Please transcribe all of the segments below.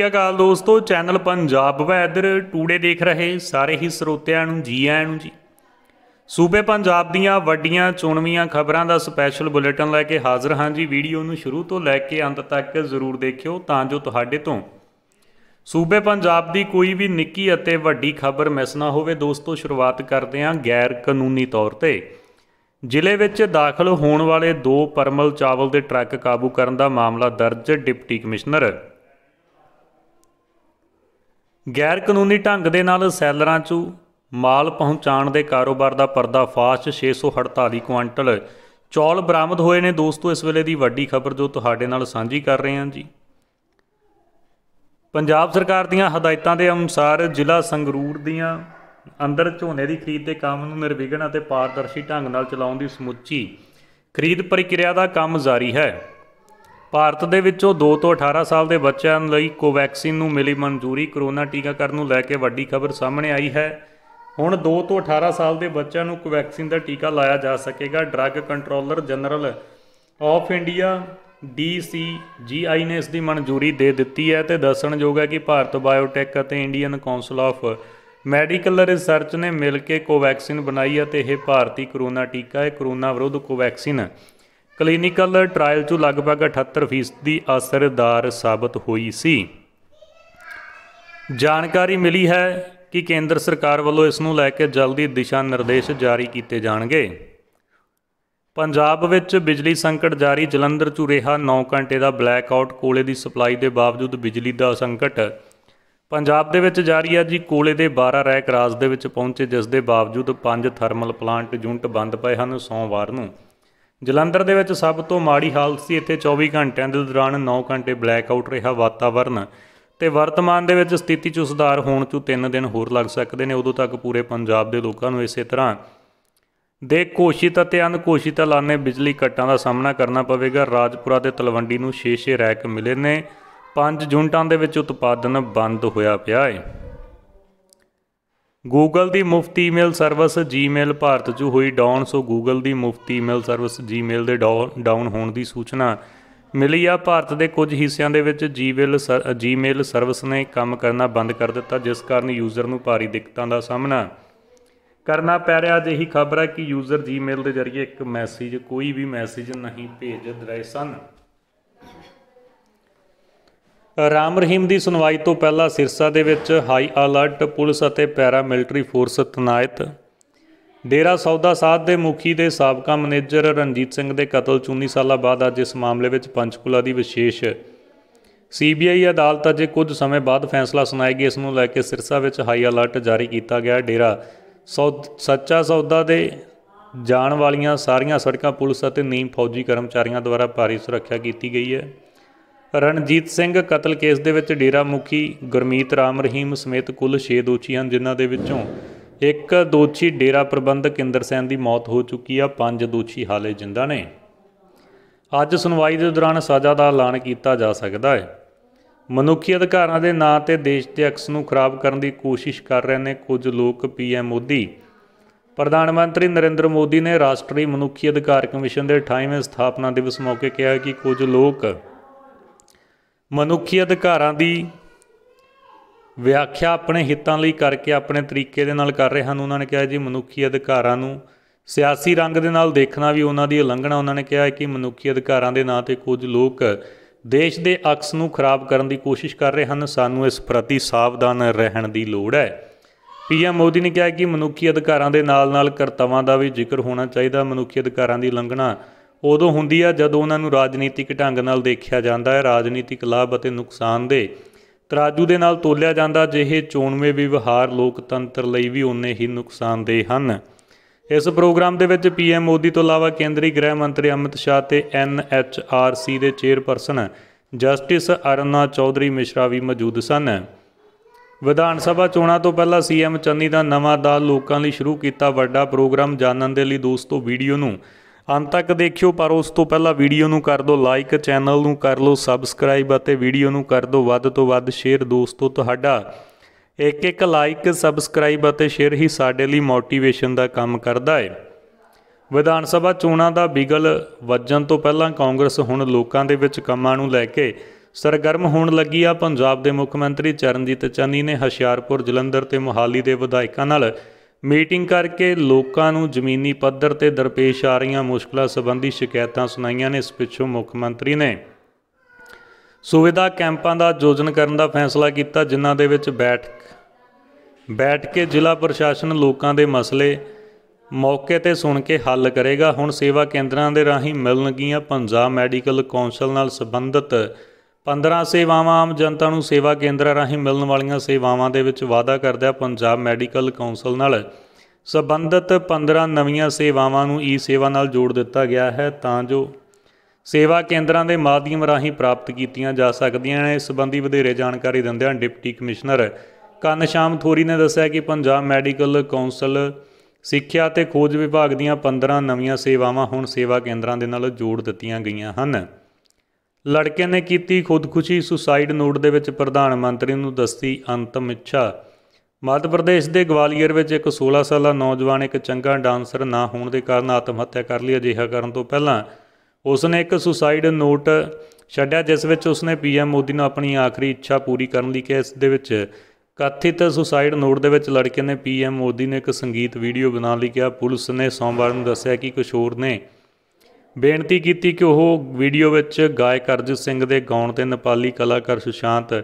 ਸਤਿ ਸ਼੍ਰੀ ਅਕਾਲ ਦੋਸਤੋ channel Punjab weather today ਦੇਖ ਰਹੇ ਸਾਰੇ ਹੀ ਸਰੋਤਿਆਂ ਨੂੰ ਜੀ ਆਇਆਂ ਨੂੰ ਜੀ ਸੂਬੇ ਪੰਜਾਬ ਦੀਆਂ ਵੱਡੀਆਂ ਚੋਣਵੀਆਂ ਖਬਰਾਂ ਦਾ ਸਪੈਸ਼ਲ ਬੁਲੇਟਿਨ ਲੈ ਕੇ ਹਾਜ਼ਰ ਹਾਂ ਜੀ ਵੀਡੀਓ ਨੂੰ ਸ਼ੁਰੂ ਤੋਂ ਲੈ ਕੇ ਅੰਤ ਤੱਕ ਜ਼ਰੂਰ ਦੇਖਿਓ ਤਾਂ ਜੋ ਤੁਹਾਡੇ ਤੋਂ ਸੂਬੇ ਪੰਜਾਬ ਦੀ ਕੋਈ ਵੀ ਨਿੱਕੀ ਅਤੇ ਵੱਡੀ ਖਬਰ ਮਿਸ ਨਾ ਹੋਵੇ ਦੋਸਤੋ ਸ਼ੁਰੂਆਤ ਕਰਦੇ ਹਾਂ ਗੈਰ ਕਾਨੂੰਨੀ ਤੌਰ ਤੇ ਜ਼ਿਲ੍ਹੇ ਵਿੱਚ ਦਾਖਲ ਹੋਣ ਵਾਲੇ ਦੋ ਪਰਮਲ ਚਾਵਲ ਦੇ ਟਰੱਕ ਕਾਬੂ ਕਰਨ ਦਾ ਮਾਮਲਾ ਦਰਜ ਡਿਪਟੀ ਕਮਿਸ਼ਨਰ ਗੈਰ ਕਾਨੂੰਨੀ ਢੰਗ ਦੇ ਨਾਲ ਸੈਲਰਾਂ 'ਚੋਂ ਮਾਲ ਪਹੁੰਚਾਉਣ ਦੇ ਕਾਰੋਬਾਰ ਦਾ ਪਰਦਾਫਾਸ਼ 648 ਕੁਇੰਟਲ ਚੌਲ ਬਰਾਮਦ ਹੋਏ ਨੇ ਦੋਸਤੋ ਇਸ ਵੇਲੇ ਦੀ ਵੱਡੀ ਖਬਰ ਜੋ ਤੁਹਾਡੇ ਨਾਲ ਸਾਂਝੀ ਕਰ ਰਹੇ ਹਾਂ ਜੀ ਪੰਜਾਬ ਸਰਕਾਰ ਦੀਆਂ ਹਦਾਇਤਾਂ ਦੇ ਅਨੁਸਾਰ ਜ਼ਿਲ੍ਹਾ ਸੰਗਰੂਰ ਦੀਆਂ ਅੰਦਰ ਝੋਨੇ ਦੀ ਖਰੀਦ ਦੇ ਕੰਮ ਨੂੰ ਨਿਰਵਿਘਨ ਅਤੇ ਪਾਰਦਰਸ਼ੀ ਢੰਗ ਨਾਲ ਚਲਾਉਣ ਦੀ ਸਮੁੱਚੀ ਖਰੀਦ ਪ੍ਰਕਿਰਿਆ ਦਾ ਕੰਮ ਜਾਰੀ ਹੈ ਭਾਰਤ ਦੇ ਵਿੱਚੋਂ 2 ਤੋਂ 18 ਸਾਲ ਦੇ ਬੱਚਿਆਂ ਲਈ ਕੋਵੈਕਸਿਨ ਨੂੰ ਮਿਲੀ ਮਨਜ਼ੂਰੀ ਕਰੋਨਾ ਟੀਕਾਕਰਨ ਨੂੰ ਲੈ ਕੇ ਵੱਡੀ ਖਬਰ ਸਾਹਮਣੇ ਆਈ ਹੈ ਹੁਣ 2 ਤੋਂ 18 ਸਾਲ ਦੇ ਬੱਚਿਆਂ ਨੂੰ ਕੋਵੈਕਸਿਨ ਦਾ ਟੀਕਾ ਲਾਇਆ ਜਾ ਸਕੇਗਾ drug controller general of India DCGI ਨੇ ਇਸ ਦੀ ਮਨਜ਼ੂਰੀ ਦੇ ਦਿੱਤੀ ਹੈ ਤੇ ਦੱਸਣਯੋਗ ਹੈ ਕਿ ਭਾਰਤ ਬਾਇਓਟੈਕ ਅਤੇ Indian council of medical research ਨੇ ਮਿਲ ਕੇ ਕੋਵੈਕਸਿਨ ਬਣਾਈ ਅਤੇ ਇਹ ਭਾਰਤੀ ਕਰੋਨਾ ਟੀਕਾ ਹੈ ਕਰੋਨਾ ਵਿਰੋਧ ਕੋਵੈਕਸਿਨ ਕਲੀਨਿਕਲ ਟ੍ਰਾਇਲ 'ਚ ਲਗਭਗ 78% ਦੀ ਅਸਰਦਾਰ ਸਾਬਤ ਹੋਈ ਸੀ ਜਾਣਕਾਰੀ ਮਿਲੀ ਹੈ ਕਿ ਕੇਂਦਰ ਸਰਕਾਰ ਵੱਲੋਂ ਇਸ ਨੂੰ ਲੈ ਕੇ ਜਲਦੀ ਦਿਸ਼ਾ ਨਿਰਦੇਸ਼ ਜਾਰੀ ਕੀਤੇ ਜਾਣਗੇ ਪੰਜਾਬ ਵਿੱਚ ਬਿਜਲੀ ਸੰਕਟ ਜਾਰੀ ਜਲੰਧਰ 'ਚ ਰਿਹਾ 9 ਘੰਟੇ ਦਾ ਬਲੈਕ ਆਊਟ ਕੋਲੇ ਦੀ ਸਪਲਾਈ ਦੇ ਬਾਵਜੂਦ ਬਿਜਲੀ ਦਾ ਸੰਕਟ ਪੰਜਾਬ ਦੇ ਵਿੱਚ ਜਾਰੀ ਹੈ ਜੀ ਕੋਲੇ ਦੇ 12 ਰੈਕ ਰਾਜ ਦੇ ਵਿੱਚ ਪਹੁੰਚੇ ਜਿਸ ਦੇ ਬਾਵਜੂਦ ਪੰਜ ਥਰਮਲ ਪਲਾਂਟ ਯੂਨਿਟ ਬੰਦ ਪਏ ਹਨ ਸੋਮਵਾਰ ਨੂੰ ਜਲੰਧਰ ਦੇ ਵਿੱਚ ਸਭ ਤੋਂ ਮਾੜੀ ਹਾਲਤ ਸੀ ਇੱਥੇ 24 ਘੰਟਿਆਂ ਦੇ ਦੌਰਾਨ 9 ਘੰਟੇ ਬਲੈਕ ਆਊਟ ਰਿਹਾ ਵਾਤਾਵਰਨ ਤੇ ਵਰਤਮਾਨ ਦੇ ਵਿੱਚ ਸਥਿਤੀ 'ਚ ਸੁਧਾਰ ਹੋਣ ਤੋਂ 3 ਦਿਨ ਹੋਰ ਲੱਗ ਸਕਦੇ ਨੇ ਉਦੋਂ ਤੱਕ ਪੂਰੇ ਪੰਜਾਬ ਦੇ ਲੋਕਾਂ ਨੂੰ ਇਸੇ ਤਰ੍ਹਾਂ ਦੇ ਕੋਸ਼ਿਤ ਅਤੇ ਅਨਕੋਸ਼ਿਤ ਐਲਾਨੇ ਬਿਜਲੀ ਕੱਟਾਂ ਦਾ ਸਾਹਮਣਾ ਕਰਨਾ ਪਵੇਗਾ ਰਾਜਪੁਰਾ ਤੇ ਤਲਵੰਡੀ ਨੂੰ 6-6 ਰੈਕ ਮਿਲੇ ਨੇ 5 ਜੁਨਟਾਂ ਦੇ ਵਿੱਚ ਉਤਪਾਦਨ ਬੰਦ ਹੋਇਆ ਪਿਆ ਹੈ ਗੂਗਲ ਦੀ ਮੁਫਤ ਈਮੇਲ ਸਰਵਿਸ ਜੀਮੇਲ ਭਾਰਤ 'ਚ ਹੋਈ ਡਾਊਨ ਸੋ ਗੂਗਲ ਦੀ ਮੁਫਤ ਈਮੇਲ ਸਰਵਿਸ ਜੀਮੇਲ ਦੇ ਡਾਊਨ ਹੋਣ ਦੀ ਸੂਚਨਾ ਮਿਲੀ ਆ ਭਾਰਤ ਦੇ ਕੁਝ ਹਿੱਸਿਆਂ ਦੇ ਵਿੱਚ ਜੀਮੇਲ ਜੀਮੇਲ ਸਰਵਿਸ ਨੇ ਕੰਮ ਕਰਨਾ ਬੰਦ ਕਰ ਦਿੱਤਾ ਜਿਸ ਕਾਰਨ ਯੂਜ਼ਰ ਨੂੰ ਭਾਰੀ ਦਿੱਕਤਾਂ ਦਾ ਸਾਹਮਣਾ ਕਰਨਾ ਪੈ ਰਿਹਾ ਅਜਿਹੀ ਖਬਰ ਹੈ ਕਿ ਯੂਜ਼ਰ ਜੀਮੇਲ ਦੇ ਜ਼ਰੀਏ ਇੱਕ ਮੈਸੇਜ ਕੋਈ ਵੀ ਮੈਸੇਜ ਨਹੀਂ ਭੇਜ ਰਹੇ ਸਨ ਰਾਮ ਰਹੀਮ ਦੀ ਸੁਣਵਾਈ ਤੋਂ ਪਹਿਲਾਂ ਸਿਰਸਾ ਦੇ ਵਿੱਚ ਹਾਈ ਅਲਰਟ ਪੁਲਿਸ ਅਤੇ ਪੈਰਾ ਮਿਲਟਰੀ ਫੋਰਸ ਤਨਾਇਤ ਡੇਰਾ ਸੌਦਾ ਸਾਧ ਦੇ ਮੁਖੀ ਦੇ ਸਾਬਕਾ ਮੈਨੇਜਰ ਰਣਜੀਤ ਸਿੰਘ ਦੇ ਕਤਲ 19 ਸਾਲਾਂ ਬਾਅਦ ਅੱਜ ਇਸ ਮਾਮਲੇ ਵਿੱਚ ਪੰਚਕੁਲਾ ਦੀ ਵਿਸ਼ੇਸ਼ ਸੀਬੀਆਈ ਅਦਾਲਤ ਅਜੇ ਕੁਝ ਸਮੇਂ ਬਾਅਦ ਫੈਸਲਾ ਸੁਣਾਏਗੀ ਇਸ ਨੂੰ ਲੈ ਕੇ ਸਿਰਸਾ ਵਿੱਚ ਹਾਈ ਅਲਰਟ ਜਾਰੀ ਕੀਤਾ ਗਿਆ ਡੇਰਾ ਸੱਚਾ ਸੌਦਾ ਦੇ ਜਾਣ ਵਾਲੀਆਂ ਸਾਰੀਆਂ ਸੜਕਾਂ ਪੁਲਿਸ ਅਤੇ ਨੀਮ ਫੌਜੀ ਕਰਮਚਾਰੀਆਂ ਦੁਆਰਾ ਭਾਰੀ ਸੁਰੱਖਿਆ ਕੀਤੀ ਗਈ ਹੈ ਰਣਜੀਤ ਸਿੰਘ ਕਤਲ ਕੇਸ ਦੇ ਵਿੱਚ ਡੇਰਾ ਮੁਖੀ ਗੁਰਮੀਤ ਰਾਮ ਰਹੀਮ ਸਮੇਤ ਕੁੱਲ 6 ਦੋਸ਼ੀ ਹਨ ਜਿਨ੍ਹਾਂ ਦੇ ਵਿੱਚੋਂ ਇੱਕ ਦੋਸ਼ੀ ਡੇਰਾ ਪ੍ਰਬੰਧਕ ਇੰਦਰ ਸੈਨ ਦੀ ਮੌਤ ਹੋ ਚੁੱਕੀ ਆ ਪੰਜ ਦੋਸ਼ੀ ਹਾਲੇ ਜਿੰਦਾ ਨੇ ਅੱਜ ਸੁਣਵਾਈ ਦੇ ਦੌਰਾਨ ਸਜ਼ਾ ਦਾ ਐਲਾਨ ਕੀਤਾ ਜਾ ਸਕਦਾ ਹੈ ਮਨੁੱਖੀ ਅਧਿਕਾਰਾਂ ਦੇ ਨਾਂ ਤੇ ਦੇਸ਼ ਦੇ ਅਕਸ ਨੂੰ ਖਰਾਬ ਕਰਨ ਦੀ ਕੋਸ਼ਿਸ਼ ਕਰ ਰਹੇ ਨੇ ਕੁਝ ਲੋਕ ਪੀਐਮ ਮੋਦੀ ਪ੍ਰਧਾਨ ਮੰਤਰੀ ਨਰਿੰਦਰ ਮੋਦੀ ਨੇ ਰਾਸ਼ਟਰੀ ਮਨੁੱਖੀ ਅਧਿਕਾਰ ਕਮਿਸ਼ਨ ਦੇ 28ਵੇਂ ਸਥਾਪਨਾ ਦਿਵਸ ਮੌਕੇ ਕਿਹਾ ਕਿ ਕੁਝ ਲੋਕ ਮਨੁੱਖੀ ਅਧਿਕਾਰਾਂ ਦੀ ਵਿਆਖਿਆ ਆਪਣੇ ਹਿੱਤਾਂ ਲਈ ਕਰਕੇ ਆਪਣੇ ਤਰੀਕੇ ਦੇ ਨਾਲ ਕਰ ਰਹੇ ਹਨ ਉਹਨਾਂ ਨੇ ਕਿਹਾ ਜੀ ਮਨੁੱਖੀ ਅਧਿਕਾਰਾਂ ਨੂੰ ਸਿਆਸੀ ਰੰਗ ਦੇ ਨਾਲ ਦੇਖਣਾ ਵੀ ਉਹਨਾਂ ਦੀ ਉਲੰਘਣਾ ਉਹਨਾਂ ਨੇ ਕਿਹਾ ਕਿ ਮਨੁੱਖੀ ਅਧਿਕਾਰਾਂ ਦੇ ਨਾਂ ਤੇ ਕੁਝ ਲੋਕ ਦੇਸ਼ ਦੇ ਅਕਸ ਨੂੰ ਖਰਾਬ ਕਰਨ ਦੀ ਕੋਸ਼ਿਸ਼ ਕਰ ਰਹੇ ਹਨ ਸਾਨੂੰ ਇਸ ਪ੍ਰਤੀ ਸਾਵਧਾਨ ਰਹਿਣ ਦੀ ਲੋੜ ਹੈ ਪੀਐਮ ਮੋਦੀ ਨੇ ਕਿਹਾ ਕਿ ਮਨੁੱਖੀ ਅਧਿਕਾਰਾਂ ਦੇ ਨਾਲ-ਨਾਲ ਕਰਤਵਾਂ ਦਾ ਵੀ ਜ਼ਿਕਰ ਹੋਣਾ ਚਾਹੀਦਾ ਮਨੁੱਖੀ ਅਧਿਕਾਰਾਂ ਦੀ ਉਲੰਘਣਾ ਉਦੋਂ ਹੁੰਦੀ ਆ ਜਦੋਂ ਉਹਨਾਂ ਨੂੰ ਰਾਜਨੀਤਿਕ ਢੰਗ ਨਾਲ ਦੇਖਿਆ ਜਾਂਦਾ ਹੈ ਰਾਜਨੀਤਿਕ ਲਾਭ ਅਤੇ ਨੁਕਸਾਨ ਦੇ ਤਰਾਜੂ ਦੇ ਨਾਲ ਤੋਲਿਆ ਜਾਂਦਾ ਜਿਹੇ ਚੋਣਵੇਂ ਵਿਵਹਾਰ ਲੋਕਤੰਤਰ ਲਈ ਵੀ ਉਨੇ ਹੀ ਨੁਕਸਾਨਦੇ ਹਨ ਇਸ ਪ੍ਰੋਗਰਾਮ ਦੇ ਵਿੱਚ ਪੀਐਮ ਮੋਦੀ ਤੋਂ ਇਲਾਵਾ ਕੇਂਦਰੀ ਗ੍ਰਹਿ ਮੰਤਰੀ ਅਮਿਤ ਸ਼ਾਹ ਤੇ ਐਨਐਚਆਰਸੀ ਦੇ ਚੇਅਰਪਰਸਨ ਜਸਟਿਸ ਅਰਨਾ ਚੌਧਰੀ ਮਿਸ਼ਰਾ ਵੀ ਮੌਜੂਦ ਸਨ ਵਿਧਾਨ ਸਭਾ ਚੋਣਾਂ ਤੋਂ ਪਹਿਲਾਂ ਸੀਐਮ ਚੰਨੀ ਦਾ ਨਵਾਂ ਦਾ ਲੋਕਾਂ ਲਈ ਸ਼ੁਰੂ ਕੀਤਾ ਵੱਡਾ ਪ੍ਰੋਗਰਾਮ ਜਾਣਨ ਦੇ ਲਈ ਦੋਸਤੋ ਵੀਡੀਓ ਨੂੰ ਅੰਤ ਤੱਕ ਦੇਖਿਓ ਪਰ ਉਸ ਤੋਂ ਪਹਿਲਾਂ ਵੀਡੀਓ ਨੂੰ ਕਰ ਦਿਓ ਲਾਈਕ ਚੈਨਲ ਨੂੰ ਕਰ ਲਓ ਸਬਸਕ੍ਰਾਈਬ ਅਤੇ ਵੀਡੀਓ ਨੂੰ ਕਰ ਦਿਓ ਵੱਧ ਤੋਂ ਵੱਧ ਸ਼ੇਅਰ ਦੋਸਤੋ ਤੁਹਾਡਾ ਇੱਕ ਇੱਕ ਲਾਈਕ ਸਬਸਕ੍ਰਾਈਬ ਅਤੇ ਸ਼ੇਅਰ ਹੀ ਸਾਡੇ ਲਈ ਮੋਟੀਵੇਸ਼ਨ ਦਾ ਕੰਮ ਕਰਦਾ ਹੈ ਵਿਧਾਨ ਸਭਾ ਚੋਣਾਂ ਦਾ ਬਿਗਲ ਵੱਜਣ ਤੋਂ ਪਹਿਲਾਂ ਕਾਂਗਰਸ ਹੁਣ ਲੋਕਾਂ ਦੇ ਵਿੱਚ ਕੰਮਾਂ ਨੂੰ ਲੈ ਕੇ ਸਰਗਰਮ ਹੋਣ ਲੱਗੀ ਆ ਪੰਜਾਬ ਦੇ ਮੁੱਖ ਮੰਤਰੀ ਚਰਨਜੀਤ ਚੰਨੀ ਨੇ ਹਸ਼ਿਆਰਪੁਰ ਜਲੰਧਰ ਤੇ ਮੋਹਾਲੀ ਦੇ ਵਿਧਾਇਕਾਂ ਨਾਲ ਮੀਟਿੰਗ ਕਰਕੇ ਲੋਕਾਂ ਨੂੰ ਜ਼ਮੀਨੀ ਪੱਧਰ ਤੇ ਦਰਪੇਸ਼ ਆ ਰਹੀਆਂ ਮੁਸ਼ਕਲਾਂ ਸੰਬੰਧੀ ਸ਼ਿਕਾਇਤਾਂ ਸੁਣਾਈਆਂ ਨੇ ਇਸ ਪਿੱਛੋਂ ਮੁੱਖ ਮੰਤਰੀ ਨੇ ਸੁਵਿਧਾ ਕੈਂਪਾਂ ਦਾ ਆਯੋਜਨ ਕਰਨ ਦਾ ਫੈਸਲਾ ਕੀਤਾ ਜਿਨ੍ਹਾਂ ਦੇ ਵਿੱਚ ਬੈਠ ਬੈਠ ਕੇ ਜ਼ਿਲ੍ਹਾ ਪ੍ਰਸ਼ਾਸਨ ਲੋਕਾਂ ਦੇ ਮਸਲੇ ਮੌਕੇ ਤੇ ਸੁਣ ਕੇ ਹੱਲ ਕਰੇਗਾ ਹੁਣ ਸੇਵਾ ਕੇਂਦਰਾਂ ਦੇ ਰਾਹੀਂ ਮਿਲਣਗੀਆਂ ਪੰਜਾਬ ਮੈਡੀਕਲ ਕੌਂਸਲ ਨਾਲ ਸੰਬੰਧਿਤ 15 ਸੇਵਾਵਾਂ ਆਮ ਜਨਤਾ ਨੂੰ ਸੇਵਾ ਕੇਂਦਰਾਂ ਰਾਹੀਂ ਮਿਲਣ ਵਾਲੀਆਂ ਸੇਵਾਵਾਂ ਦੇ ਵਿੱਚ ਵਾਅਦਾ ਕਰਦਿਆ ਪੰਜਾਬ ਮੈਡੀਕਲ ਕਾਉਂਸਲ ਨਾਲ ਸਬੰਧਤ 15 ਨਵੀਆਂ ਸੇਵਾਵਾਂ ਨੂੰ ਈ ਸੇਵਾ ਨਾਲ ਜੋੜ ਦਿੱਤਾ ਗਿਆ ਹੈ ਤਾਂ ਜੋ ਸੇਵਾ ਕੇਂਦਰਾਂ ਦੇ ਮਾਧਿਅਮ ਰਾਹੀਂ ਪ੍ਰਾਪਤ ਕੀਤੀਆਂ ਜਾ ਸਕਦੀਆਂ ਨੇ ਇਸ ਸੰਬੰਧੀ ਵਧੇਰੇ ਜਾਣਕਾਰੀ ਦਿੰਦਿਆਂ ਡਿਪਟੀ ਕਮਿਸ਼ਨਰ ਕਨਸ਼ਾਮ ਥੋਰੀ ਨੇ ਦੱਸਿਆ ਕਿ ਪੰਜਾਬ ਮੈਡੀਕਲ ਕਾਉਂਸਲ ਸਿੱਖਿਆ ਤੇ ਖੋਜ ਵਿਭਾਗ ਦੀਆਂ 15 ਨਵੀਆਂ ਸੇਵਾਵਾਂ ਹੁਣ ਸੇਵਾ ਕੇਂਦਰਾਂ ਦੇ ਨਾਲ ਜੋੜ ਦਿੱਤੀਆਂ ਗਈਆਂ ਹਨ ਲੜਕੇ ਨੇ ਕੀਤੀ ਖੁਦਕੁਸ਼ੀ ਸੁਸਾਈਡ ਨੋਟ ਦੇ ਵਿੱਚ ਪ੍ਰਧਾਨ ਮੰਤਰੀ ਨੂੰ ਦਸਤੀ ਅੰਤਮ ਇੱਛਾ ਮੱਧ ਪ੍ਰਦੇਸ਼ ਦੇ ਗਵਾਲੀਅਰ ਵਿੱਚ ਇੱਕ 16 ਸਾਲਾ ਨੌਜਵਾਨ ਇੱਕ ਚੰਗਾ ਡਾਂਸਰ ਨਾ ਹੋਣ ਦੇ ਕਾਰਨ ਆਤਮ ਹੱਤਿਆ ਕਰ ਲਈ ਅਜਿਹਾ ਕਰਨ ਤੋਂ ਪਹਿਲਾਂ ਉਸ ਨੇ ਇੱਕ ਸੁਸਾਈਡ ਨੋਟ ਛੱਡਿਆ ਜਿਸ ਵਿੱਚ ਉਸ ਨੇ ਪੀਐਮ ਮੋਦੀ ਨੂੰ ਆਪਣੀ ਆਖਰੀ ਇੱਛਾ ਪੂਰੀ ਕਰਨ ਲਈ ਕਿਹਾ ਇਸ ਦੇ ਵਿੱਚ ਕਥਿਤ ਸੁਸਾਈਡ ਨੋਟ ਦੇ ਵਿੱਚ ਲੜਕੇ ਨੇ ਪੀਐਮ ਮੋਦੀ ਨੇ ਇੱਕ ਸੰਗੀਤ ਵੀਡੀਓ ਬਣਾਉਣ ਲਈ ਕਿਹਾ ਪੁਲਿਸ ਨੇ ਸੋਮਵਾਰ ਨੂੰ ਦੱਸਿਆ ਕਿ ਕਿਸ਼ੋਰ ਨੇ ਬੇਨਤੀ ਕੀਤੀ ਕਿ ਉਹ ਵੀਡੀਓ ਵਿੱਚ ਗਾਇਕ ਅਰਜੀਤ ਸਿੰਘ ਦੇ ਗਾਉਣ ਤੇ ਨੇਪਾਲੀ ਕਲਾਕਾਰ ਸੁਸ਼ਾਂਤ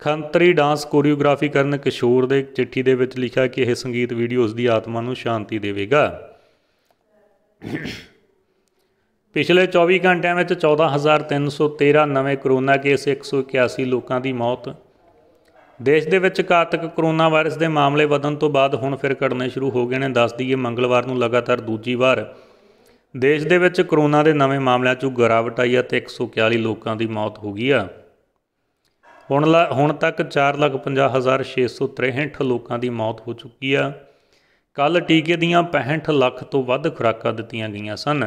ਖੰਤਰੀ ਡਾਂਸ ਕੋਰੀਓਗ੍ਰਾਫੀ ਕਰਨ ਕਿਸ਼ੋਰ ਦੇ ਚਿੱਠੀ ਦੇ ਵਿੱਚ ਲਿਖਿਆ ਕਿ ਇਹ ਸੰਗੀਤ ਵੀਡੀਓ ਉਸ ਦੀ ਆਤਮਾ ਨੂੰ ਸ਼ਾਂਤੀ ਦੇਵੇਗਾ ਪਿਛਲੇ 24 ਘੰਟਿਆਂ ਵਿੱਚ 14313 ਨਵੇਂ ਕੋਰੋਨਾ ਕੇਸ 181 ਲੋਕਾਂ ਦੀ ਮੌਤ ਦੇਸ਼ ਦੇ ਵਿੱਚ ਘਾਤਕ ਕੋਰੋਨਾ ਵਾਇਰਸ ਦੇ ਮਾਮਲੇ ਵਧਣ ਤੋਂ ਬਾਅਦ ਹੁਣ ਫਿਰ ਘਟਨੇ ਸ਼ੁਰੂ ਹੋ ਗਏ ਨੇ ਦੱਸ ਦਈਏ ਮੰਗਲਵਾਰ ਨੂੰ ਲਗਾਤਾਰ ਦੂਜੀ ਵਾਰ ਦੇਸ਼ ਦੇ ਵਿੱਚ ਕਰੋਨਾ ਦੇ ਨਵੇਂ ਮਾਮਲਿਆਂ 'ਚ ਗਰਾਵਟ ਆਈ ਹੈ ਤੇ 141 ਲੋਕਾਂ ਦੀ ਮੌਤ ਹੋ ਗਈ ਆ ਹੁਣ ਹੁਣ ਤੱਕ 4,50,663 ਲੋਕਾਂ ਦੀ ਮੌਤ ਹੋ ਚੁੱਕੀ ਆ ਕੱਲ ਟੀਕੇ ਦੀਆਂ 65 ਲੱਖ ਤੋਂ ਵੱਧ ਖੁਰਾਕਾਂ ਦਿੱਤੀਆਂ ਗਈਆਂ ਸਨ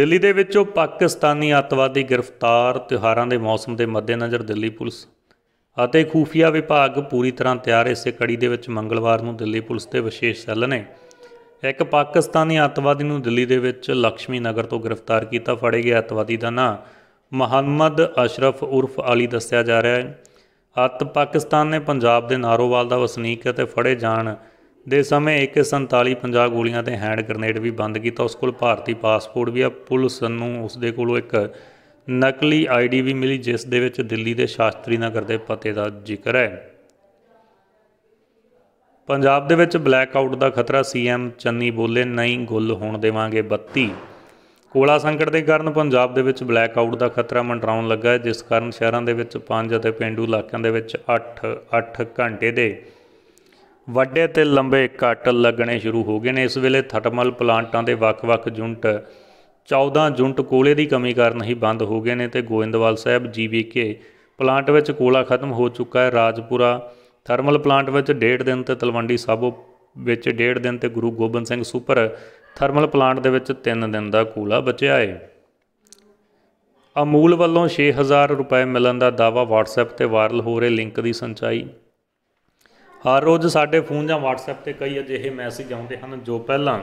ਦਿੱਲੀ ਦੇ ਵਿੱਚੋਂ ਪਾਕਿਸਤਾਨੀ ਅੱਤਵਾਦੀ ਗ੍ਰਿਫਤਾਰ ਤਿਹਾਰਾਂ ਦੇ ਮੌਸਮ ਦੇ ਮੱਦੇਨਜ਼ਰ ਦਿੱਲੀ ਪੁਲਿਸ ਅਤੇ ਖੂਫੀਆ ਵਿਭਾਗ ਪੂਰੀ ਤਰ੍ਹਾਂ ਤਿਆਰ ਇਸੇ ਕੜੀ ਦੇ ਵਿੱਚ ਮੰਗਲਵਾਰ ਨੂੰ ਦਿੱਲੀ ਪੁਲਿਸ ਦੇ ਵਿਸ਼ੇਸ਼ ਸੈੱਲ ਨੇ ਇੱਕ ਪਾਕਿਸਤਾਨੀ ਅੱਤਵਾਦੀ ਨੂੰ ਦਿੱਲੀ ਦੇ ਵਿੱਚ ਲక్ష్ਮੀ ਨਗਰ ਤੋਂ ਗ੍ਰਿਫਤਾਰ ਕੀਤਾ ਫੜੇ ਗਏ ਅੱਤਵਾਦੀ ਦਾ ਨਾਮ ਮੁਹੰਮਦ ਅਸ਼ਰਫ ਉਰਫ ਅਲੀ ਦੱਸਿਆ ਜਾ ਰਿਹਾ ਹੈ ਅੱਤ ਪਾਕਿਸਤਾਨ ਨੇ ਪੰਜਾਬ ਦੇ ਨਾਰੋਵਾਲ ਦਾ ਵਸਨੀਕ ਅਤੇ ਫੜੇ ਜਾਣ ਦੇ ਸਮੇਂ ਇੱਕ 47 50 ਗੋਲੀਆਂ ਤੇ ਹੈਂਡ ਗ੍ਰਨੇਡ ਵੀ ਬੰਦ ਕੀਤਾ ਉਸ ਕੋਲ ਭਾਰਤੀ ਪਾਸਪੋਰਟ ਵੀ ਆ ਪੁਲਿਸ ਨੂੰ ਉਸ ਦੇ ਕੋਲੋਂ ਇੱਕ ਨਕਲੀ ਆਈਡੀ ਵੀ ਮਿਲੀ ਜਿਸ ਦੇ ਵਿੱਚ ਦਿੱਲੀ ਦੇ ਸ਼ਾਸਤਰੀ ਨਗਰ ਦੇ ਪਤੇ ਦਾ ਜ਼ਿਕਰ ਹੈ ਪੰਜਾਬ ਦੇ ਵਿੱਚ ਬਲੈਕ ਆਊਟ ਦਾ ਖਤਰਾ ਸੀਐਮ ਚੰਨੀ ਬੋਲੇ ਨਹੀਂ ਗੁੱਲ ਹੋਣ ਦੇਵਾਂਗੇ ਬੱਤੀ ਕੋਲਾ ਸੰਕਟ ਦੇ ਕਾਰਨ ਪੰਜਾਬ ਦੇ ਵਿੱਚ ਬਲੈਕ ਆਊਟ ਦਾ ਖਤਰਾ ਮੰਡਰਾਉਣ ਲੱਗਾ ਹੈ ਜਿਸ ਕਾਰਨ ਸ਼ਹਿਰਾਂ ਦੇ ਵਿੱਚ ਪੰਜ ਅਤੇ ਪਿੰਡੂ ਇਲਾਕਿਆਂ ਦੇ ਵਿੱਚ 8 8 ਘੰਟੇ ਦੇ ਵੱਡੇ ਤੇ ਲੰਬੇ ਕੱਟ ਲੱਗਣੇ ਸ਼ੁਰੂ ਹੋ ਗਏ ਨੇ ਇਸ ਵੇਲੇ ਥਰਮਲ ਪਲਾਂਟਾਂ ਦੇ ਵੱਖ-ਵੱਖ ਜੁੰਟ 14 ਜੁੰਟ ਕੋਲੇ ਦੀ ਕਮੀ ਕਾਰਨ ਹੀ ਬੰਦ ਹੋ ਗਏ ਨੇ ਤੇ ਗੋਇੰਦਵਾਲ ਸਾਹਿਬ ਜੀਵੀਕੇ ਪਲਾਂਟ ਵਿੱਚ ਕੋਲਾ ਖਤਮ ਹੋ ਚੁੱਕਾ ਹੈ ਰਾਜਪੁਰਾ ਥਰਮਲ ਪਲਾਂਟ ਵਿੱਚ ਡੇਢ ਦਿਨ ਤੇ ਤਲਵੰਡੀ ਸਾਬੋ ਵਿੱਚ ਡੇਢ ਦਿਨ ਤੇ Guru Gobind Singh super thermal plant ਦੇ ਵਿੱਚ 3 ਦਿਨ ਦਾ ਕੂਲਾ ਬਚਿਆ ਏ ਅਮੂਲ ਵੱਲੋਂ 6000 ਰੁਪਏ ਮਿਲਣ ਦਾ ਦਾਵਾ WhatsApp ਤੇ ਵਾਇਰਲ ਹੋ ਰਹੇ ਲਿੰਕ ਦੀ ਸੰਚਾਈ ਹਰ ਰੋਜ਼ ਸਾਡੇ ਫੋਨ ਜਾਂ WhatsApp ਤੇ ਕਈ ਅਜਿਹੇ ਮੈਸੇਜ ਆਉਂਦੇ ਹਨ ਜੋ ਪਹਿਲਾਂ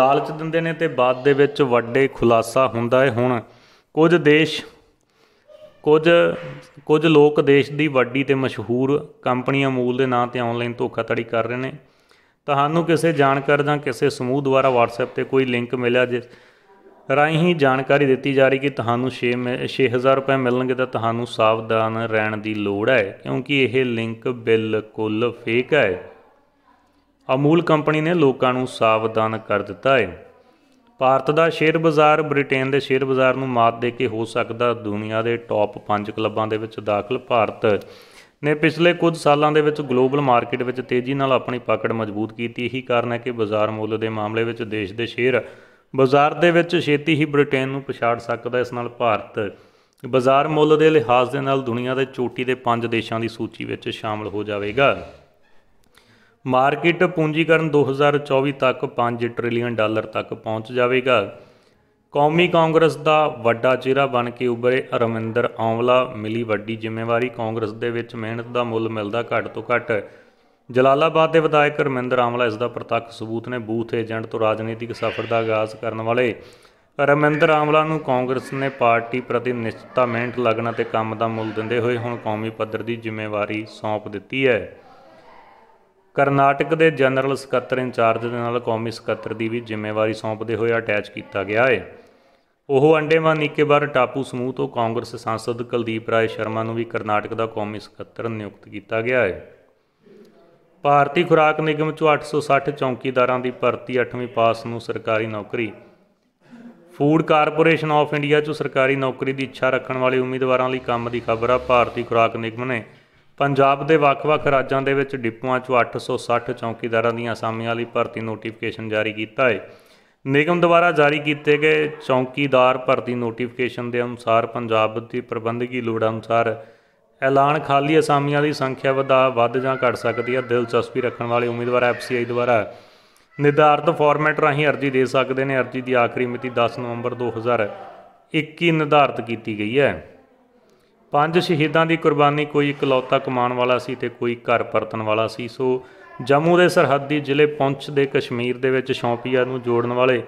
ਲਾਲਚ ਦਿੰਦੇ ਨੇ ਤੇ ਬਾਅਦ ਦੇ ਵਿੱਚ ਵੱਡੇ ਖੁਲਾਸਾ ਹੁੰਦਾ ਹੈ ਹੁਣ ਕੁਝ ਦੇਸ਼ ਕੁਝ ਕੁਝ ਲੋਕ ਦੇਸ਼ ਦੀ ਵੱਡੀ ਤੇ ਮਸ਼ਹੂਰ ਕੰਪਨੀਆਂ ਮੂਲ ਦੇ ਨਾਂ ਤੇ ਆਨਲਾਈਨ ਧੋਖਾਧੜੀ ਕਰ ਰਹੇ ਨੇ ਤੁਹਾਨੂੰ ਕਿਸੇ ਜਾਣਕਾਰ ਜਾਂ ਕਿਸੇ ਸਮੂਹ ਦੁਆਰਾ WhatsApp ਤੇ ਕੋਈ ਲਿੰਕ ਮਿਲਿਆ ਜਿਸ ਰਾਹੀਂ ਜਾਣਕਾਰੀ ਦਿੱਤੀ ਜਾ ਰਹੀ ਕਿ ਤੁਹਾਨੂੰ 6 6000 ਰੁਪਏ ਮਿਲਣਗੇ ਤਾਂ ਤੁਹਾਨੂੰ ਸਾਵਧਾਨ ਰਹਿਣ ਦੀ ਲੋੜ ਹੈ ਕਿਉਂਕਿ ਇਹ ਲਿੰਕ ਬਿਲਕੁਲ ਫੇਕ ਹੈ ਅਮੂਲ ਕੰਪਨੀ ਨੇ ਲੋਕਾਂ ਨੂੰ ਸਾਵਧਾਨ ਕਰ ਦਿੱਤਾ ਹੈ ਭਾਰਤ ਦਾ ਸ਼ੇਅਰ ਬਾਜ਼ਾਰ ਬ੍ਰਿਟੇਨ ਦੇ ਸ਼ੇਅਰ ਬਾਜ਼ਾਰ ਨੂੰ ਮਾਤ ਦੇ ਕੇ ਹੋ ਸਕਦਾ ਦੁਨੀਆ ਦੇ ਟੌਪ 5 ਕਲੱਬਾਂ ਦੇ ਵਿੱਚ ਦਾਖਲ ਭਾਰਤ ਨੇ ਪਿਛਲੇ ਕੁਝ ਸਾਲਾਂ ਦੇ ਵਿੱਚ ਗਲੋਬਲ ਮਾਰਕੀਟ ਵਿੱਚ ਤੇਜ਼ੀ ਨਾਲ ਆਪਣੀ ਪਕੜ ਮਜ਼ਬੂਤ ਕੀਤੀ ਇਹੀ ਕਾਰਨ ਹੈ ਕਿ ਬਾਜ਼ਾਰ ਮੁੱਲ ਦੇ ਮਾਮਲੇ ਵਿੱਚ ਦੇਸ਼ ਦੇ ਸ਼ੇਅਰ ਬਾਜ਼ਾਰ ਦੇ ਵਿੱਚ ਛੇਤੀ ਹੀ ਬ੍ਰਿਟੇਨ ਨੂੰ ਪਛਾੜ ਸਕਦਾ ਇਸ ਨਾਲ ਭਾਰਤ ਬਾਜ਼ਾਰ ਮੁੱਲ ਦੇ ਲਿਹਾਜ਼ ਦੇ ਨਾਲ ਦੁਨੀਆ ਦੇ ਚੋਟੀ ਦੇ 5 ਦੇਸ਼ਾਂ ਦੀ ਸੂਚੀ ਵਿੱਚ ਸ਼ਾਮਲ ਹੋ ਜਾਵੇਗਾ ਮਾਰਕੀਟ ਪੂੰਜੀਕਰਨ 2024 ਤੱਕ 5 ਟ੍ਰਿਲੀਅਨ ਡਾਲਰ ਤੱਕ ਪਹੁੰਚ ਜਾਵੇਗਾ ਕੌਮੀ ਕਾਂਗਰਸ ਦਾ ਵੱਡਾ ਚਿਹਰਾ ਬਣ ਕੇ ਉੱਭਰੇ ਅਰਵਿੰਦਰ ਆਂਵਲਾ ਮਿਲੀ ਵੱਡੀ ਜ਼ਿੰਮੇਵਾਰੀ ਕਾਂਗਰਸ ਦੇ ਵਿੱਚ ਮਿਹਨਤ ਦਾ ਮੁੱਲ ਮਿਲਦਾ ਘੱਟ ਤੋਂ ਘੱਟ ਜਲਾਲਾਬਾਦ ਦੇ ਵਿਧਾਇਕ ਰਮਿੰਦਰ ਆਂਵਲਾ ਇਸ ਦਾ ਪ੍ਰਤੱਖ ਸਬੂਤ ਨੇ ਬੂਥ ਏਜੰਟ ਤੋਂ ਰਾਜਨੀਤਿਕ ਸਫ਼ਰ ਦਾ ਆਗਾਜ਼ ਕਰਨ ਵਾਲੇ ਰਮਿੰਦਰ ਆਂਵਲਾ ਨੂੰ ਕਾਂਗਰਸ ਨੇ ਪਾਰਟੀ ਪ੍ਰਤੀ ਨਿਸ਼ਚਿਤਤਾ ਮਿਹਨਤ ਲੱਗਣਾ ਤੇ ਕੰਮ ਦਾ ਮੁੱਲ ਦਿੰਦੇ ਹੋਏ ਹੁਣ ਕੌਮੀ ਪੱਧਰ ਦੀ ਜ਼ਿੰਮੇਵਾਰੀ ਸੌਂਪ ਦਿੱਤੀ ਹੈ ਕਰਨਾਟਕ ਦੇ ਜਨਰਲ ਸਕੱਤਰ ਇੰਚਾਰਜ ਦੇ ਨਾਲ ਕੌਮੀ ਸਕੱਤਰ ਦੀ ਵੀ ਜ਼ਿੰਮੇਵਾਰੀ ਸੌਂਪਦੇ ਹੋਏ ਅਟੈਚ ਕੀਤਾ ਗਿਆ ਹੈ ਉਹ ਅੰਡੇਮਾਨ ਨਿਕੇਬਾਰ ਟਾਪੂ ਸਮੂਹ ਤੋਂ ਕਾਂਗਰਸ ਸੰਸਦ ਕੁਲਦੀਪ ਰਾਏ ਸ਼ਰਮਾ ਨੂੰ ਵੀ ਕਰਨਾਟਕ ਦਾ ਕੌਮੀ ਸਕੱਤਰ ਨਿਯੁਕਤ ਕੀਤਾ ਗਿਆ ਹੈ ਭਾਰਤੀ ਖੁਰਾਕ ਨਿਗਮ ਚੋਂ 860 ਚੌਂਕੀਦਾਰਾਂ ਦੀ ਭਰਤੀ 8ਵੀਂ ਪਾਸ ਨੂੰ ਸਰਕਾਰੀ ਨੌਕਰੀ ਫੂਡ ਕਾਰਪੋਰੇਸ਼ਨ ਆਫ ਇੰਡੀਆ ਚੋਂ ਸਰਕਾਰੀ ਨੌਕਰੀ ਦੀ ਇੱਛਾ ਰੱਖਣ ਵਾਲੇ ਉਮੀਦਵਾਰਾਂ ਲਈ ਕੰਮ ਦੀ ਖਬਰ ਆ ਭਾਰਤੀ ਖੁਰਾਕ ਨਿਗਮ ਨੇ ਪੰਜਾਬ ਦੇ ਵੱਖ-ਵੱਖ ਰਾਜਾਂ ਦੇ ਵਿੱਚ ਡਿਪੂਆਂ 'ਚ 860 ਚੌਕੀਦਾਰਾਂ ਦੀਆਂ ਅਸਾਮੀਆਂ ਲਈ ਭਰਤੀ ਨੋਟੀਫਿਕੇਸ਼ਨ ਜਾਰੀ ਕੀਤਾ ਹੈ ਨਿਗਮ ਦੁਆਰਾ ਜਾਰੀ ਕੀਤੇ ਗਏ ਚੌਕੀਦਾਰ ਭਰਤੀ ਨੋਟੀਫਿਕੇਸ਼ਨ ਦੇ ਅਨੁਸਾਰ ਪੰਜਾਬ ਦੀ ਪ੍ਰਬੰਧਕੀ ਲੋੜ ਅਨੁਸਾਰ ਐਲਾਨ ਖਾਲੀ ਅਸਾਮੀਆਂ ਦੀ ਸੰਖਿਆ ਵਧਾ ਵੱਧ ਜਾਂ ਘਟ ਸਕਦੀ ਹੈ ਦਿਲਚਸਪੀ ਰੱਖਣ ਵਾਲੇ ਉਮੀਦਵਾਰ ਐਫਸੀਆਈ ਦੁਆਰਾ ਨਿਰਧਾਰਤ ਫਾਰਮੈਟ ਰਾਹੀਂ ਅਰਜ਼ੀ ਦੇ ਸਕਦੇ ਨੇ ਅਰਜ਼ੀ ਦੀ ਆਖਰੀ ਮਿਤੀ 10 ਨਵੰਬਰ 2021 ਨਿਰਧਾਰਤ ਕੀਤੀ ਗਈ ਹੈ ਪੰਜ ਸ਼ਹੀਦਾਂ ਦੀ ਕੁਰਬਾਨੀ ਕੋਈ ਇਕਲੌਤਾ ਕਮਾਣ ਵਾਲਾ ਸੀ ਤੇ ਕੋਈ ਘਰ ਪਰਤਣ ਵਾਲਾ ਸੀ ਸੋ ਜੰਮੂ ਦੇ ਸਰਹੱਦੀ ਜ਼ਿਲ੍ਹੇ ਪੁੰਛ ਦੇ ਕਸ਼ਮੀਰ ਦੇ ਵਿੱਚ ਸ਼ੌਪੀਆ ਨੂੰ ਜੋੜਨ ਵਾਲੇ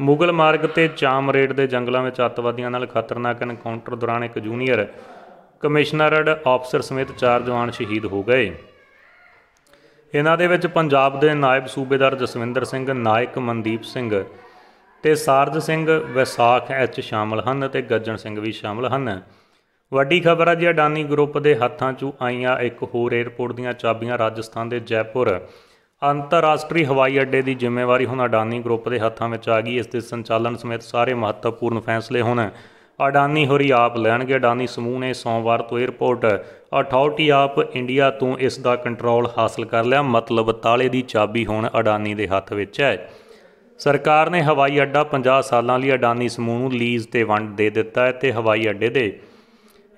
ਮੁਗਲ ਮਾਰਗ ਤੇ ਚਾਮਰੇਡ ਦੇ ਜੰਗਲਾਂ ਵਿੱਚ ਅੱਤਵਾਦੀਆਂ ਨਾਲ ਖਤਰਨਾਕ ਐਨਕਾਊਂਟਰ ਦੌਰਾਨ ਇੱਕ ਜੂਨੀਅਰ ਕਮਿਸ਼ਨਰਡ ਆਫਸਰ ਸਮੇਤ ਚਾਰ ਜਵਾਨ ਸ਼ਹੀਦ ਹੋ ਗਏ ਇਹਨਾਂ ਦੇ ਵਿੱਚ ਪੰਜਾਬ ਦੇ ਨਾਇਬ ਸੂਬੇਦਾਰ ਜਸਵਿੰਦਰ ਸਿੰਘ ਨਾਇਕ ਮਨਦੀਪ ਸਿੰਘ ਤੇ ਸਾਰਜ ਸਿੰਘ ਵਿਸਾਖ ਐਚ ਸ਼ਾਮਲ ਹਨ ਤੇ ਗੱਜਣ ਸਿੰਘ ਵੀ ਸ਼ਾਮਲ ਹਨ ਵੱਡੀ ਖਬਰ ਹੈ ਜੀ ਅਡਾਨੀ ਗਰੁੱਪ ਦੇ ਹੱਥਾਂ 'ਚ ਆਈਆਂ ਇੱਕ ਹੋਰ 에ਰਪੋਰਟ ਦੀਆਂ ਚਾਬੀਆਂ ਰਾਜਸਥਾਨ ਦੇ ਜੈਪੁਰ ਅੰਤਰਰਾਸ਼ਟਰੀ ਹਵਾਈ ਅੱਡੇ ਦੀ ਜ਼ਿੰਮੇਵਾਰੀ ਹੁਣ ਅਡਾਨੀ ਗਰੁੱਪ ਦੇ ਹੱਥਾਂ ਵਿੱਚ ਆ ਗਈ ਇਸ ਦੇ ਸੰਚਾਲਨ ਸਮੇਤ ਸਾਰੇ ਮਹੱਤਵਪੂਰਨ ਫੈਸਲੇ ਹੁਣ ਅਡਾਨੀ ਹੋਰੀ ਆਪ ਲੈਣਗੇ ਅਡਾਨੀ ਸਮੂਹ ਨੇ ਸੋਮਵਾਰ ਤੋਂ 에ਰਪੋਰਟ ਅਥਾਰਟੀ ਆਪ ਇੰਡੀਆ ਤੋਂ ਇਸ ਦਾ ਕੰਟਰੋਲ ਹਾਸਲ ਕਰ ਲਿਆ ਮਤਲਬ ਤਾਲੇ ਦੀ ਚਾਬੀ ਹੁਣ ਅਡਾਨੀ ਦੇ ਹੱਥ ਵਿੱਚ ਹੈ ਸਰਕਾਰ ਨੇ ਹਵਾਈ ਅੱਡਾ 50 ਸਾਲਾਂ ਲਈ ਅਡਾਨੀ ਸਮੂਹ ਨੂੰ ਲੀਜ਼ ਤੇ ਵੰਡ ਦੇ ਦਿੱਤਾ ਹੈ ਤੇ ਹਵਾਈ ਅੱਡੇ ਦੇ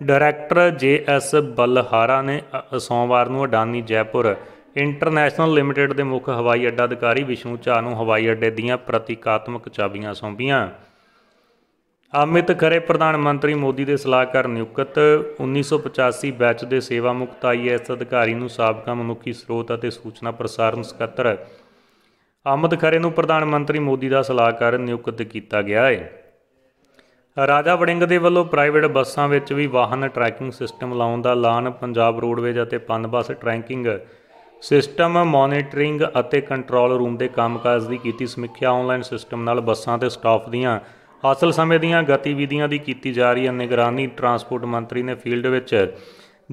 ਡਾਇਰੈਕਟਰ ਜੇ ਐਸ ਬਲਹਾਰਾ ਨੇ ਸੋਮਵਾਰ ਨੂੰ ਅਡਾਨੀ ਜੈਪੁਰ ਇੰਟਰਨੈਸ਼ਨਲ ਲਿਮਟਿਡ ਦੇ ਮੁੱਖ ਹਵਾਈ ਅੱਡਾ ਅਧਿਕਾਰੀ ਵਿਸ਼ਨੂੰ ਚਾਹ ਨੂੰ ਹਵਾਈ ਅੱਡੇ ਦੀਆਂ ਪ੍ਰਤੀਕਾਤਮਕ ਚਾਬੀਆਂ ਸੌਂਪੀਆਂ ਅਮਿਤ ਖਰੇ ਪ੍ਰਧਾਨ ਮੰਤਰੀ ਮੋਦੀ ਦੇ ਸਲਾਹਕਾਰ ਨਿਯੁਕਤ 1985 ਬੈਚ ਦੇ ਸੇਵਾ ਮੁਕਤ ਆਈਐਸ ਅਧਿਕਾਰੀ ਨੂੰ ਸਾਬਕਾ ਮਨੁੱਖੀ ਸਰੋਤ ਅਤੇ ਸੂਚਨਾ ਪ੍ਰਸਾਰਣ ਸਕੱਤਰ ਅਮਿਤ ਖਰੇ ਨੂੰ ਪ੍ਰਧਾਨ ਮੰਤਰੀ ਮੋਦੀ ਦਾ ਸਲਾਹਕਾਰ ਨਿਯੁਕਤ ਕੀਤਾ ਗਿਆ ਹੈ ਰਾਜਾ ਵੜਿੰਗ ਦੇ ਵੱਲੋਂ ਪ੍ਰਾਈਵੇਟ ਬੱਸਾਂ ਵਿੱਚ ਵੀ ਵਾਹਨ ਟਰੈਕਿੰਗ ਸਿਸਟਮ ਲਾਉਣ ਦਾ ਐਲਾਨ ਪੰਜਾਬ ਰੋਡਵੇਜ਼ ਅਤੇ Punbus tracking system monitoring ਅਤੇ ਕੰਟਰੋਲ ਰੂਮ ਦੇ ਕੰਮਕਾਜ ਦੀ ਕੀਤੀ ਸਮੀਖਿਆ ਆਨਲਾਈਨ ਸਿਸਟਮ ਨਾਲ ਬੱਸਾਂ ਤੇ ਸਟਾਫ ਦੀਆਂ ਹਾਸਲ ਸਮੇਂ ਦੀਆਂ ਗਤੀਵਿਧੀਆਂ ਦੀ ਕੀਤੀ ਜਾ ਰਹੀ ਹੈ ਨਿਗਰਾਨੀ ਟਰਾਂਸਪੋਰਟ ਮੰਤਰੀ ਨੇ ਫੀਲਡ ਵਿੱਚ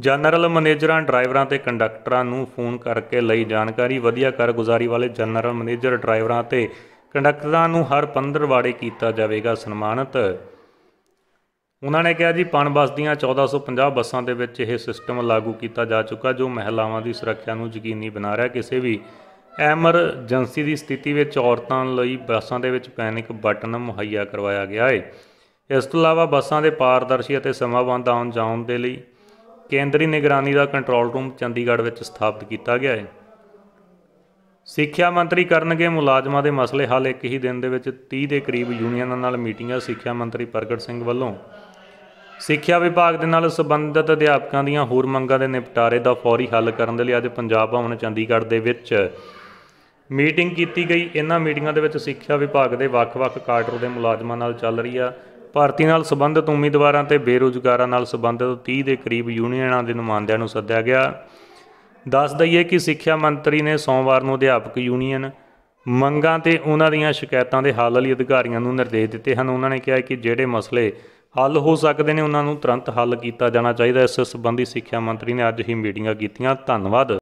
ਜਨਰਲ ਮੈਨੇਜਰਾਂ ਡਰਾਈਵਰਾਂ ਤੇ ਕੰਡਕਟਰਾਂ ਨੂੰ ਫੋਨ ਕਰਕੇ ਲਈ ਜਾਣਕਾਰੀ ਵਧੀਆ ਕਾਰਗੁਜ਼ਾਰੀ ਵਾਲੇ ਜਨਰਲ ਮੈਨੇਜਰ ਡਰਾਈਵਰਾਂ ਤੇ ਕੰਡਕਟਰਾਂ ਨੂੰ ਹਰ 15 ਵਾਰੇ ਕੀਤਾ ਜਾਵੇਗਾ ਸਨਮਾਨਿਤ ਉਹਨਾਂ ਨੇ ਕਿਹਾ ਜੀ ਪਣ ਬਸਦੀਆਂ 1450 ਬੱਸਾਂ ਦੇ ਵਿੱਚ ਇਹ ਸਿਸਟਮ ਲਾਗੂ ਕੀਤਾ ਜਾ ਚੁੱਕਾ ਜੋ ਮਹਿਲਾਵਾਂ ਦੀ ਸੁਰੱਖਿਆ ਨੂੰ ਯਕੀਨੀ ਬਣਾ ਰਿਹਾ ਕਿਸੇ ਵੀ ਐਮਰਜੈਂਸੀ ਦੀ ਸਥਿਤੀ ਵਿੱਚ ਔਰਤਾਂ ਲਈ ਬੱਸਾਂ ਦੇ ਵਿੱਚ ਪੈਨਿਕ ਬਟਨ ਮੁਹੱਈਆ ਕਰਵਾਇਆ ਗਿਆ ਹੈ ਇਸ ਤੋਂ ਇਲਾਵਾ ਬੱਸਾਂ ਦੇ ਪਾਰਦਰਸ਼ੀ ਅਤੇ ਸਮਾਬੰਦ ਆਉਣ ਜਾਣ ਦੇ ਲਈ ਕੇਂਦਰੀ ਨਿਗਰਾਨੀ ਦਾ ਕੰਟਰੋਲ ਰੂਮ ਚੰਡੀਗੜ੍ਹ ਵਿੱਚ ਸਥਾਪਿਤ ਕੀਤਾ ਗਿਆ ਹੈ ਸਿੱਖਿਆ ਮੰਤਰੀ ਕਰਨਗੇ ਮੁਲਾਜ਼ਮਾਂ ਦੇ ਮਸਲੇ ਹੱਲ ਇੱਕ ਹੀ ਦਿਨ ਦੇ ਵਿੱਚ 30 ਦੇ ਕਰੀਬ ਯੂਨੀਅਨਾਂ ਨਾਲ ਮੀਟਿੰਗਾਂ ਸਿੱਖਿਆ ਮੰਤਰੀ ਪ੍ਰਗਟ ਸਿੰਘ ਵੱਲੋਂ ਸਿੱਖਿਆ ਵਿਭਾਗ ਦੇ ਨਾਲ ਸੰਬੰਧਿਤ ਅਧਿਆਪਕਾਂ ਦੀਆਂ ਹੋਰ ਮੰਗਾਂ ਦੇ ਨਿਪਟਾਰੇ ਦਾ ਫੌਰੀ ਹੱਲ ਕਰਨ ਦੇ ਲਈ ਅੱਜ ਪੰਜਾਬ ਭਵਨ ਚੰਡੀਗੜ੍ਹ ਦੇ ਵਿੱਚ ਮੀਟਿੰਗ ਕੀਤੀ ਗਈ ਇਹਨਾਂ ਮੀਟਿੰਗਾਂ ਦੇ ਵਿੱਚ ਸਿੱਖਿਆ ਵਿਭਾਗ ਦੇ ਵੱਖ-ਵੱਖ ਕਾਡਰ ਦੇ ਮੁਲਾਜ਼ਮਾਂ ਨਾਲ ਚੱਲ ਰਹੀ ਆ ਭਾਰਤੀ ਨਾਲ ਸੰਬੰਧਿਤ ਉਮੀਦਵਾਰਾਂ ਤੇ ਬੇਰੋਜ਼ਗਾਰਾਂ ਨਾਲ ਸੰਬੰਧਿਤ 30 ਦੇ ਕਰੀਬ ਯੂਨੀਅਨਾਂ ਦੇ ਨੁਮਾਇੰਦਿਆਂ ਨੂੰ ਸੱਦਿਆ ਗਿਆ ਦੱਸ ਦਈਏ ਕਿ ਸਿੱਖਿਆ ਮੰਤਰੀ ਨੇ ਸੋਮਵਾਰ ਨੂੰ ਅਧਿਆਪਕ ਯੂਨੀਅਨ ਮੰਗਾਂ ਤੇ ਉਹਨਾਂ ਦੀਆਂ ਸ਼ਿਕਾਇਤਾਂ ਦੇ ਹੱਲ ਲਈ ਅਧਿਕਾਰੀਆਂ ਨੂੰ ਨਿਰਦੇਸ਼ ਦਿੱਤੇ ਹਨ ਉਹਨਾਂ ਨੇ ਕਿਹਾ ਕਿ ਜਿਹੜੇ ਮਸਲੇ ਹੱਲ ਹੋ ਸਕਦੇ ਨੇ ਉਹਨਾਂ ਨੂੰ ਤੁਰੰਤ ਹੱਲ ਕੀਤਾ ਜਾਣਾ ਚਾਹੀਦਾ ਇਸ ਸੰਬੰਧੀ ਸਿੱਖਿਆ ਮੰਤਰੀ ਨੇ ਅੱਜ ਹੀ ਮੀਟਿੰਗਾਂ ਕੀਤੀਆਂ ਧੰਨਵਾਦ